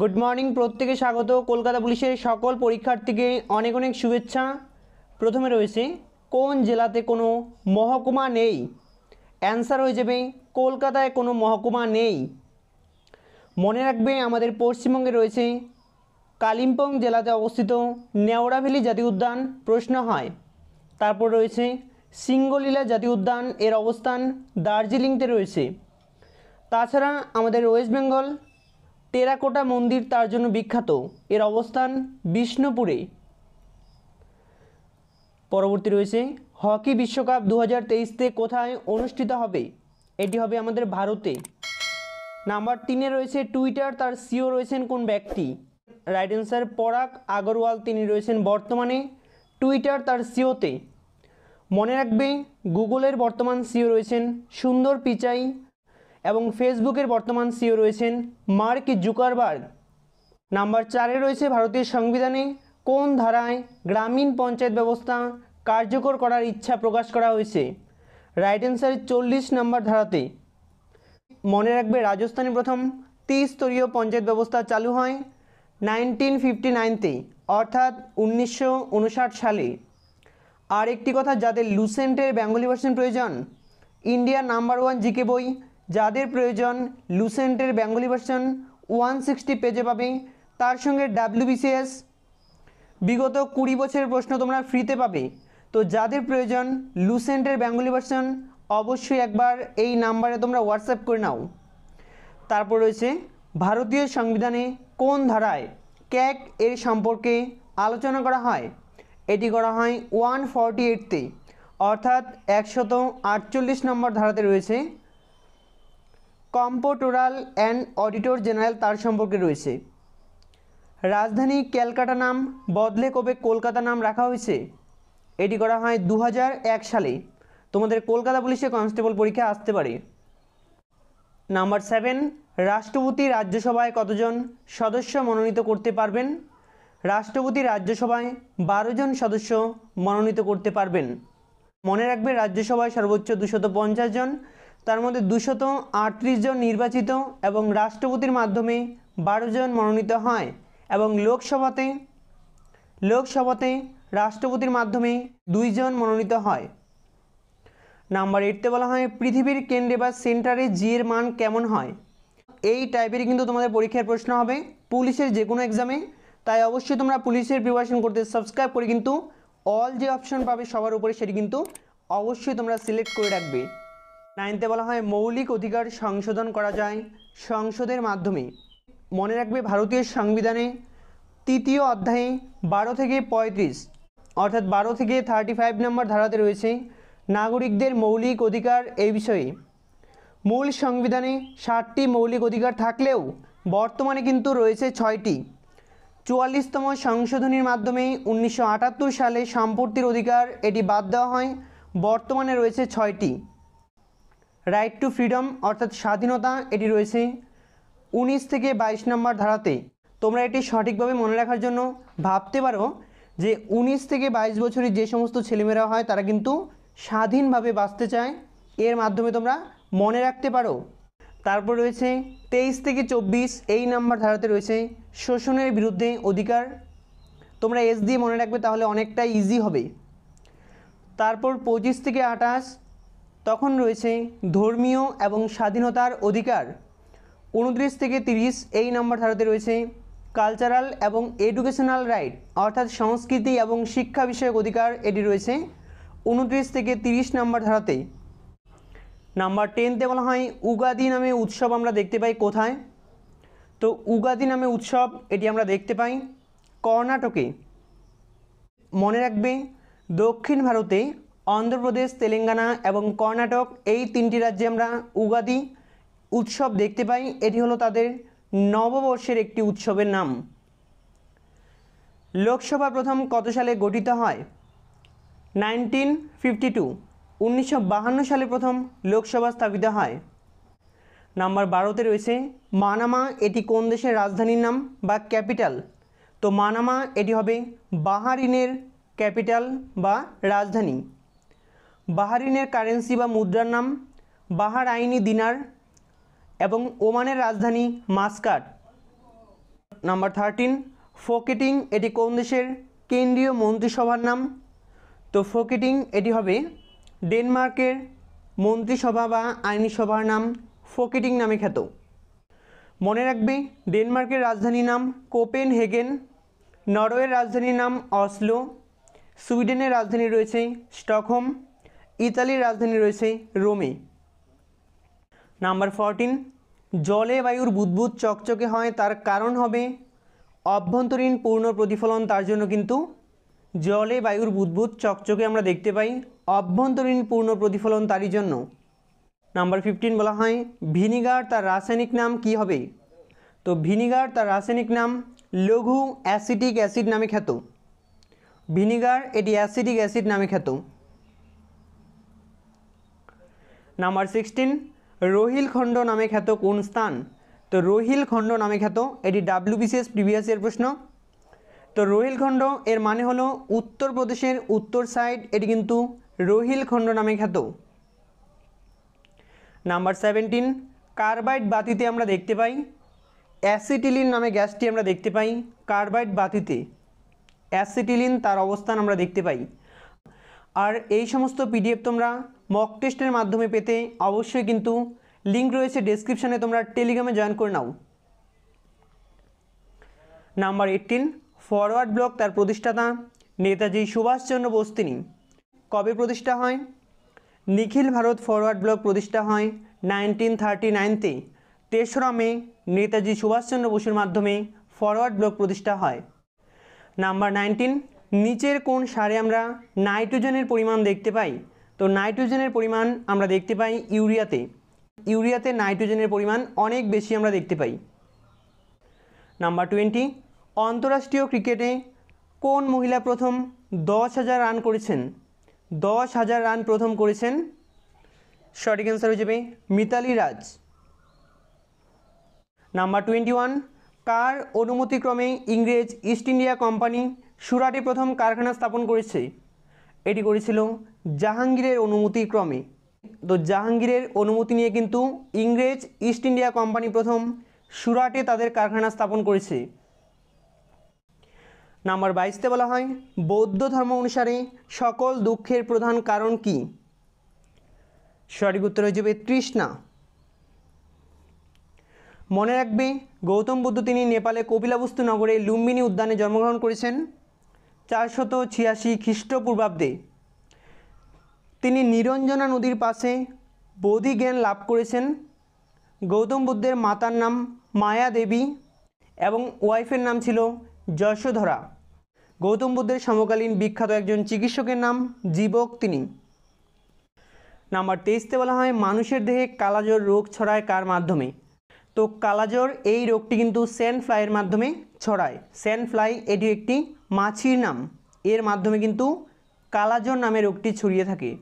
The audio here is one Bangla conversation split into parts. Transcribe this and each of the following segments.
গুড মর্নিং প্রত্যেকে স্বাগত কলকাতা পুলিশের সকল পরীক্ষার্থীকে অনেক অনেক শুভেচ্ছা প্রথমে রয়েছে কোন জেলাতে কোনো মহকুমা নেই অ্যান্সার হয়ে যাবে কলকাতায় কোনো মহকুমা নেই মনে রাখবে আমাদের পশ্চিমবঙ্গে রয়েছে কালিম্পং জেলাতে অবস্থিত নেওড়াভেলি জাতীয় উদ্যান প্রশ্ন হয় তারপর রয়েছে সিঙ্গলীলা জাতীয় উদ্যান এর অবস্থান দার্জিলিংতে রয়েছে তাছাড়া আমাদের ওয়েস্ট বেঙ্গল টেরাকোটা মন্দির তার জন্য বিখ্যাত এর অবস্থান বিষ্ণুপুরে পরবর্তী রয়েছে হকি বিশ্বকাপ দু হাজার তেইশতে কোথায় অনুষ্ঠিত হবে এটি হবে আমাদের ভারতে নাম্বার তিনে রয়েছে টুইটার তার সিও রয়েছেন কোন ব্যক্তি রাইট অ্যান্সার পরাগ আগরওয়াল তিনি রয়েছেন বর্তমানে টুইটার তার সিওতে মনে রাখবে গুগলের বর্তমান সিও রয়েছেন সুন্দর পিচাই এবং ফেসবুকের বর্তমান সিও রয়েছেন মার্ক জুকারবার্গ নাম্বার চারে রয়েছে ভারতীয় সংবিধানে কোন ধারায় গ্রামীণ পঞ্চায়েত ব্যবস্থা কার্যকর করার ইচ্ছা প্রকাশ করা হয়েছে রাইট অ্যান্সার চল্লিশ নম্বর ধারাতে মনে রাখবে রাজস্থানে প্রথম ত্রিস্তরীয় পঞ্চায়েত ব্যবস্থা চালু হয় নাইনটিন ফিফটি নাইনতে অর্থাৎ উনিশশো সালে আর একটি কথা যাদের লুসেন্টের বেঙ্গলি ভার্সন প্রয়োজন ইন্ডিয়া নাম্বার ওয়ান জিকে বই যাদের প্রয়োজন লুসেন্টের বেঙ্গলি ভার্সন ওয়ান সিক্সটি পেজে পাবে তার সঙ্গে ডাব্লিউবিসিএস বিগত কুড়ি বছরের প্রশ্ন তোমরা ফ্রিতে পাবে তো যাদের প্রয়োজন লুসেন্টের বেঙ্গলি ভার্সন অবশ্যই একবার এই নাম্বারে তোমরা হোয়াটসঅ্যাপ করে নাও তারপর রয়েছে ভারতীয় সংবিধানে কোন ধারায় ক্যাক এর সম্পর্কে আলোচনা করা হয় এটি করা হয় ওয়ান ফর্টি এইটতে অর্থাৎ একশত আটচল্লিশ নম্বর ধারাতে রয়েছে কম্পোটোরাল অ্যান্ড অডিটর জেনারেল তার সম্পর্কে রয়েছে রাজধানী ক্যালকাটা নাম বদলে কবে কলকাতা নাম রাখা হয়েছে এটি করা হয় দু সালে তোমাদের কলকাতা পুলিশে কনস্টেবল পরীক্ষা আসতে পারে নাম্বার সেভেন রাষ্ট্রপতি রাজ্যসভায় কতজন সদস্য মনোনীত করতে পারবেন রাষ্ট্রপতি রাজ্যসভায় বারো জন সদস্য মনোনীত করতে পারবেন মনে রাখবে রাজ্যসভায় সর্বোচ্চ দুশত পঞ্চাশ জন তার মধ্যে দুশত আটত্রিশ জন নির্বাচিত এবং রাষ্ট্রপতির মাধ্যমে বারো জন মনোনীত হয় এবং লোকসভাতে লোকসভাতে রাষ্ট্রপতির মাধ্যমে দুইজন মনোনীত হয় নাম্বার এইটতে বলা হয় পৃথিবীর কেন্দ্রে বা সেন্টারে জি এর মান কেমন হয় এই টাইপেরই কিন্তু তোমাদের পরীক্ষার প্রশ্ন হবে পুলিশের যে কোনো এক্সামে তাই অবশ্যই তোমরা পুলিশের প্রিপারেশন করতে সাবস্ক্রাইব করে কিন্তু অল যে অপশন পাবে সবার উপরে সেটি কিন্তু অবশ্যই তোমরা সিলেক্ট করে রাখবে নাইনতে বলা হয় মৌলিক অধিকার সংশোধন করা যায় সংসদের মাধ্যমে মনে রাখবে ভারতীয় সংবিধানে তৃতীয় অধ্যায়ে বারো থেকে পঁয়ত্রিশ অর্থাৎ বারো থেকে থার্টি ফাইভ নম্বর ধারাতে রয়েছে নাগরিকদের মৌলিক অধিকার এই বিষয়ে মূল সংবিধানে ষাটটি মৌলিক অধিকার থাকলেও বর্তমানে কিন্তু রয়েছে ছয়টি চুয়াল্লিশতম সংশোধনীর মাধ্যমে উনিশশো সালে সম্পত্তির অধিকার এটি বাদ দেওয়া হয় বর্তমানে রয়েছে ছয়টি রাইট টু ফ্রিডম অর্থাৎ স্বাধীনতা এটি রয়েছে উনিশ থেকে বাইশ নম্বর ধারাতে তোমরা এটি সঠিকভাবে মনে রাখার জন্য ভাবতে পারো যে উনিশ থেকে বাইশ বছরের যে সমস্ত ছেলেমেয়েরা হয় তারা কিন্তু স্বাধীনভাবে বাঁচতে চায় এর মাধ্যমে তোমরা মনে রাখতে পারো তারপর রয়েছে তেইশ থেকে চব্বিশ এই নাম্বার ধারাতে রয়েছে শোষণের বিরুদ্ধে অধিকার তোমরা এস দিয়ে মনে রাখবে তাহলে অনেকটা ইজি হবে তারপর পঁচিশ থেকে আঠাশ তখন রয়েছে ধর্মীয় এবং স্বাধীনতার অধিকার উনত্রিশ থেকে তিরিশ এই নম্বর ধারাতে রয়েছে কালচারাল এবং এডুকেশনাল রাইট অর্থাৎ সংস্কৃতি এবং শিক্ষা বিষয়ক অধিকার এটি রয়েছে উনত্রিশ থেকে তিরিশ নম্বর ধারাতে নাম্বার টেনতে বলা হয় উগাদি নামে উৎসব আমরা দেখতে পাই কোথায় তো উগাদি নামে উৎসব এটি আমরা দেখতে পাই কর্ণাটকে মনে রাখবে দক্ষিণ ভারতে অন্ধ্রপ্রদেশ তেলেঙ্গানা এবং কর্ণাটক এই তিনটি রাজ্যে আমরা উগাদি উৎসব দেখতে পাই এটি হলো তাদের নববর্ষের একটি উৎসবের নাম লোকসভা প্রথম কত সালে গঠিত হয় নাইনটিন ফিফটি টু উনিশশো সালে প্রথম লোকসভা স্থাপিত হয় নাম্বার বারোতে রয়েছে মানামা এটি কোন দেশের রাজধানীর নাম বা ক্যাপিটাল তো মানামা এটি হবে বাহারিনের ক্যাপিটাল বা রাজধানী বাহারিনের কারেন্সি বা মুদ্রার নাম বাহার আইনি দিনার এবং ওমানের রাজধানী মাস্কাট নাম্বার থার্টিন ফোকেটিং এটি কোন দেশের কেন্দ্রীয় মন্ত্রিসভার নাম তো ফোকেটিং এটি হবে ডেনমার্কের মন্ত্রিসভা বা সভার নাম ফোকেটিং নামে খ্যাত মনে রাখবে ডেনমার্কের রাজধানীর নাম কোপেন হেগেন নরওয়ের রাজধানীর নাম অসলো সুইডেনের রাজধানী রয়েছে স্টকহোম ইতালির রাজধানী রয়েছে রোমে নাম্বার ফরটিন জলে বায়ুর বুদবুদ চকচকে হয় তার কারণ হবে অভ্যন্তরীণ পূর্ণ প্রতিফলন তার জন্য কিন্তু জলে বায়ুর বুদবুদ চকচকে আমরা দেখতে পাই অভ্যন্তরীণ পূর্ণ প্রতিফলন তারই জন্য নাম্বার ফিফটিন বলা হয় ভিনিগার তার রাসায়নিক নাম কি হবে তো ভিনিগার তার রাসায়নিক নাম লঘু অ্যাসিটিক অ্যাসিড নামে খ্যাত ভিনিগার এটি অ্যাসিডিক অ্যাসিড নামে খ্যাত নাম্বার সিক্সটিন রোহিলখণ্ড নামে খ্যাত কোন স্থান তো রোহিলখণ্ড নামে খ্যাত এটি ডাব্লিউবিসিএস প্রিভিয়াস ইয়ার প্রশ্ন তো রোহিলখণ্ড এর মানে হলো উত্তরপ্রদেশের উত্তর সাইড এটি কিন্তু রোহিলখণ্ড নামে খ্যাত নাম্বার সেভেন্টিন কার্বাইড বাতিতে আমরা দেখতে পাই অ্যাসিটিলিন নামে গ্যাসটি আমরা দেখতে পাই কার্বাইড বাতিতে অ্যাসিটিলিন তার অবস্থান আমরা দেখতে পাই আর এই সমস্ত পিডিএফ তোমরা মক টেস্টের মাধ্যমে পেতে অবশ্যই কিন্তু লিঙ্ক রয়েছে ডেসক্রিপশানে তোমরা টেলিগ্রামে জয়েন করে নাও নাম্বার এইটিন ফরওয়ার্ড ব্লক তার প্রতিষ্ঠাতা নেতাজি সুভাষচন্দ্র বোস তিনি কবে প্রতিষ্ঠা হয় নিখিল ভারত ফরওয়ার্ড ব্লক প্রতিষ্ঠা হয় নাইনটিন থার্টি নাইনতে তেসরা মে নেতাজি সুভাষচন্দ্র বসুর মাধ্যমে ফরওয়ার্ড ব্লক প্রতিষ্ঠা হয় নাম্বার নাইনটিন নিচের কোন সারে আমরা নাইট্রোজেনের পরিমাণ দেখতে পাই তো নাইট্রোজেনের পরিমাণ আমরা দেখতে পাই ইউরিয়াতে ইউরিয়াতে নাইট্রোজেনের পরিমাণ অনেক বেশি আমরা দেখতে পাই নাম্বার টোয়েন্টি আন্তরাষ্ট্রীয় ক্রিকেটে কোন মহিলা প্রথম দশ হাজার রান করেছেন দশ হাজার রান প্রথম করেছেন সঠিক অ্যান্সার হয়ে যাবে Mithali Raj number twenty one কার অনুমতিক্রমে ইংরেজ ইস্ট ইন্ডিয়া কোম্পানি সুরাটে প্রথম কারখানা স্থাপন করেছে এটি করেছিল জাহাঙ্গীরের অনুমতিক্রমে তো জাহাঙ্গীরের অনুমতি নিয়ে কিন্তু ইংরেজ ইস্ট ইন্ডিয়া কোম্পানি প্রথম সুরাটে তাদের কারখানা স্থাপন করেছে নাম্বার বাইশতে বলা হয় বৌদ্ধ ধর্ম অনুসারে সকল দুঃখের প্রধান কারণ কি সঠিক উত্তর হয়ে যাবে তৃষ্ণা মনে রাখবে গৌতম বুদ্ধ তিনি নেপালে কপিলাবস্তু নগরে লুম্বিনী উদ্যানে জন্মগ্রহণ করেছেন চারশত ছিয়াশি খ্রিস্টপূর্বাব্দে তিনি নিরঞ্জনা নদীর পাশে বোধি জ্ঞান লাভ করেছেন গৌতম বুদ্ধের মাতার নাম মায়া দেবী এবং ওয়াইফের নাম ছিল যশোধরা গৌতম বুদ্ধের সমকালীন বিখ্যাত একজন চিকিৎসকের নাম জীবক তিনি নাম্বার তেইশতে বলা হয় মানুষের দেহে কালাজ্বর রোগ ছড়ায় কার মাধ্যমে তো কালাজ্বর এই রোগটি কিন্তু স্যান্ড ফ্লাইয়ের মাধ্যমে ছড়ায় স্যান্ড ফ্লাই এটি একটি মাছির নাম এর মাধ্যমে কিন্তু কালাজ্বর নামে রোগটি ছড়িয়ে থাকে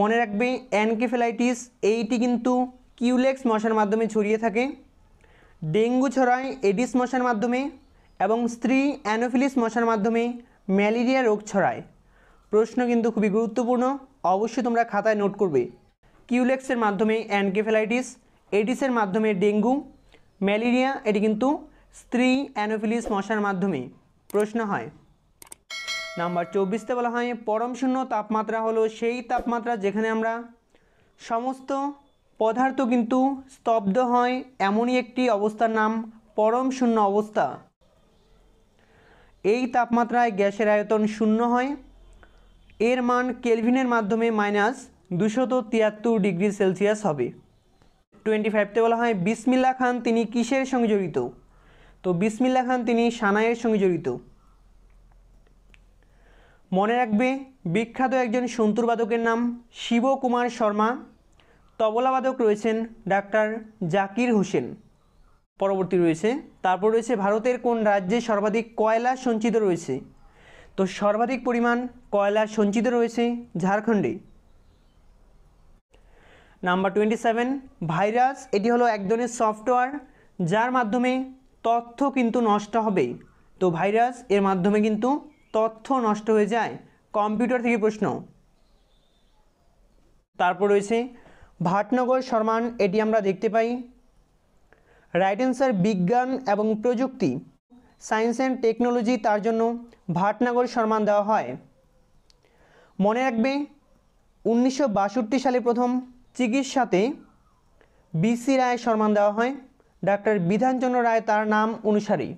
মনে রাখবে অ্যানকেফেলাইটিস এইটি কিন্তু কিউলেক্স মশার মাধ্যমে ছড়িয়ে থাকে ডেঙ্গু ছড়ায় এডিস মশার মাধ্যমে এবং স্ত্রী অ্যানোফিলিস মশার মাধ্যমে ম্যালেরিয়া রোগ ছড়ায় প্রশ্ন কিন্তু খুবই গুরুত্বপূর্ণ অবশ্যই তোমরা খাতায় নোট করবে কিউলেক্সের মাধ্যমে অ্যানকেফেলাইটিস এডিসের মাধ্যমে ডেঙ্গু ম্যালেরিয়া এটি কিন্তু স্ত্রী অ্যানোফিলিস মশার মাধ্যমে প্রশ্ন হয় নাম্বার চব্বিশতে বলা হয় পরম শূন্য তাপমাত্রা হলো সেই তাপমাত্রা যেখানে আমরা সমস্ত পদার্থ কিন্তু স্তব্ধ হয় এমনই একটি অবস্থার নাম পরম শূন্য অবস্থা এই তাপমাত্রায় গ্যাসের আয়তন শূন্য হয় এর মান কেলভিনের মাধ্যমে মাইনাস দুশত তিয়াত্তর ডিগ্রি সেলসিয়াস হবে টোয়েন্টি ফাইভতে বলা হয় বিসমিল্লা খান তিনি কিসের সঙ্গে জড়িত তো বিসমিল্লা খান তিনি সানায়ের সঙ্গে জড়িত মনে রাখবে বিখ্যাত একজন সন্তুরবাদকের নাম শিবকুমার শর্মা তবলাবাদক রয়েছেন ডাক্তার জাকির হোসেন পরবর্তী রয়েছে তারপর রয়েছে ভারতের কোন রাজ্যে সর্বাধিক কয়লা সঞ্চিত রয়েছে তো সর্বাধিক পরিমাণ কয়লা সঞ্চিত রয়েছে ঝাড়খণ্ডে নাম্বার টোয়েন্টি সেভেন ভাইরাস এটি হলো এক ধরনের সফটওয়্যার যার মাধ্যমে তথ্য কিন্তু নষ্ট হবে তো ভাইরাস এর মাধ্যমে কিন্তু তথ্য নষ্ট হয়ে যায় কম্পিউটার থেকে প্রশ্ন তারপর রয়েছে ভাটনগর সরমান এটি আমরা দেখতে পাই রাইট অ্যান্সার বিজ্ঞান এবং প্রযুক্তি সায়েন্স অ্যান্ড টেকনোলজি তার জন্য ভাটনগর সম্মান দেওয়া হয় মনে রাখবে উনিশশো সালে প্রথম চিকিৎসাতে বিসি রায় সম্মান দেওয়া হয় ডাক্তার বিধানচন্দ্র রায় তার নাম অনুসারী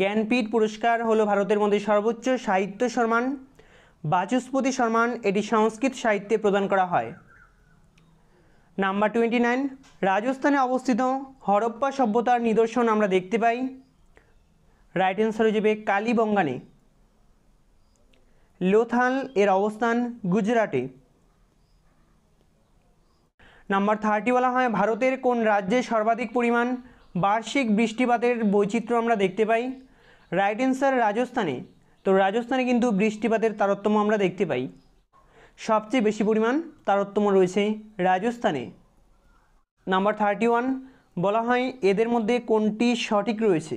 জ্ঞানপীঠ পুরস্কার হলো ভারতের মধ্যে সর্বোচ্চ সাহিত্য সম্মান বাচস্পতি সম্মান এটি সংস্কৃত সাহিত্যে প্রদান করা হয় নাম্বার টোয়েন্টি নাইন রাজস্থানে অবস্থিত হরপ্পা সভ্যতার নিদর্শন আমরা দেখতে পাই রাইট অ্যান্সার হয়ে যাবে কালীবঙ্গানে লোথাল এর অবস্থান গুজরাটে নাম্বার থার্টি বলা হয় ভারতের কোন রাজ্যে সর্বাধিক পরিমাণ বার্ষিক বৃষ্টিপাতের বৈচিত্র্য আমরা দেখতে পাই রাইট অ্যান্সার রাজস্থানে তো রাজস্থানে কিন্তু বৃষ্টিপাতের তারতম্য আমরা দেখতে পাই সবচেয়ে বেশি পরিমাণ তারতম্য রয়েছে রাজস্থানে নাম্বার থার্টি ওয়ান বলা হয় এদের মধ্যে কোনটি সঠিক রয়েছে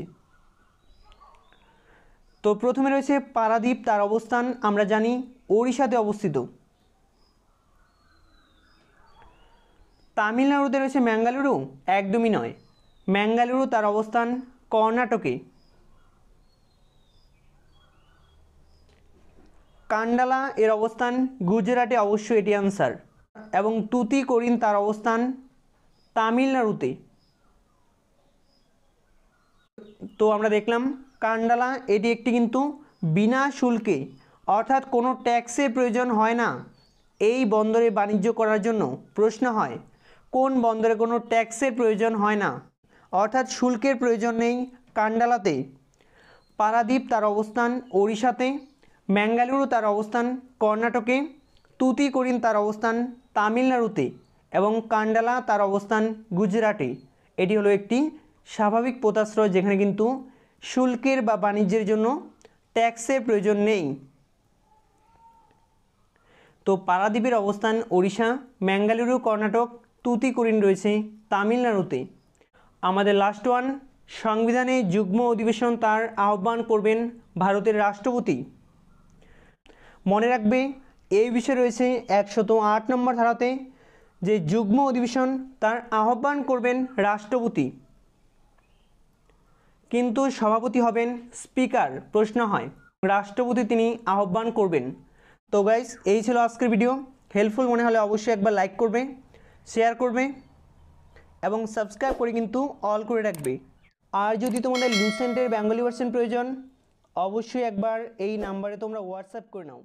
তো প্রথমে রয়েছে পারাদ্বীপ তার অবস্থান আমরা জানি ওড়িশাতে অবস্থিত তামিলনাড়ুতে রয়েছে ম্যাঙ্গালুরু একদমই নয় ম্যাঙ্গালুরু তার অবস্থান কর্ণাটকে কান্ডালা এর অবস্থান গুজরাটে অবশ্যই এটি আনসার এবং করিন তার অবস্থান তামিলনাড়ুতে তো আমরা দেখলাম কান্ডালা এটি একটি কিন্তু বিনা শুল্কে অর্থাৎ কোনো ট্যাক্সের প্রয়োজন হয় না এই বন্দরে বাণিজ্য করার জন্য প্রশ্ন হয় কোন বন্দরে কোনো ট্যাক্সের প্রয়োজন হয় না অর্থাৎ শুল্কের প্রয়োজন নেই কান্ডালাতে পারাদ্বীপ তার অবস্থান ওড়িশাতে ম্যাঙ্গালুরু তার অবস্থান কর্ণাটকে তুতিকোরিন তার অবস্থান তামিলনাড়ুতে এবং কান্ডালা তার অবস্থান গুজরাটে এটি হলো একটি স্বাভাবিক পোতাশ্রয় যেখানে কিন্তু শুল্কের বা বাণিজ্যের জন্য ট্যাক্সের প্রয়োজন নেই তো পারাদ্বীপের অবস্থান ওড়িশা ম্যাঙ্গালুরু কর্ণাটক তুতিকোরিন রয়েছে তামিলনাড়ুতে আমাদের লাস্ট ওয়ান সংবিধানে যুগ্ম অধিবেশন তার আহ্বান করবেন ভারতের রাষ্ট্রপতি মনে রাখবে এই বিষয়ে রয়েছে একশত আট নম্বর ধারাতে যে যুগ্ম অধিবেশন তার আহ্বান করবেন রাষ্ট্রপতি কিন্তু সভাপতি হবেন স্পিকার প্রশ্ন হয় রাষ্ট্রপতি তিনি আহ্বান করবেন তো গাইস এই ছিল আজকের ভিডিও হেল্পফুল মনে হলে অবশ্যই একবার লাইক করবে শেয়ার করবে এবং সাবস্ক্রাইব করে কিন্তু অল করে রাখবে আর যদি তোমাদের লুসেন্টের বেঙ্গলি ভার্সন প্রয়োজন অবশ্যই একবার এই নাম্বারে তোমরা হোয়াটসঅ্যাপ করে নাও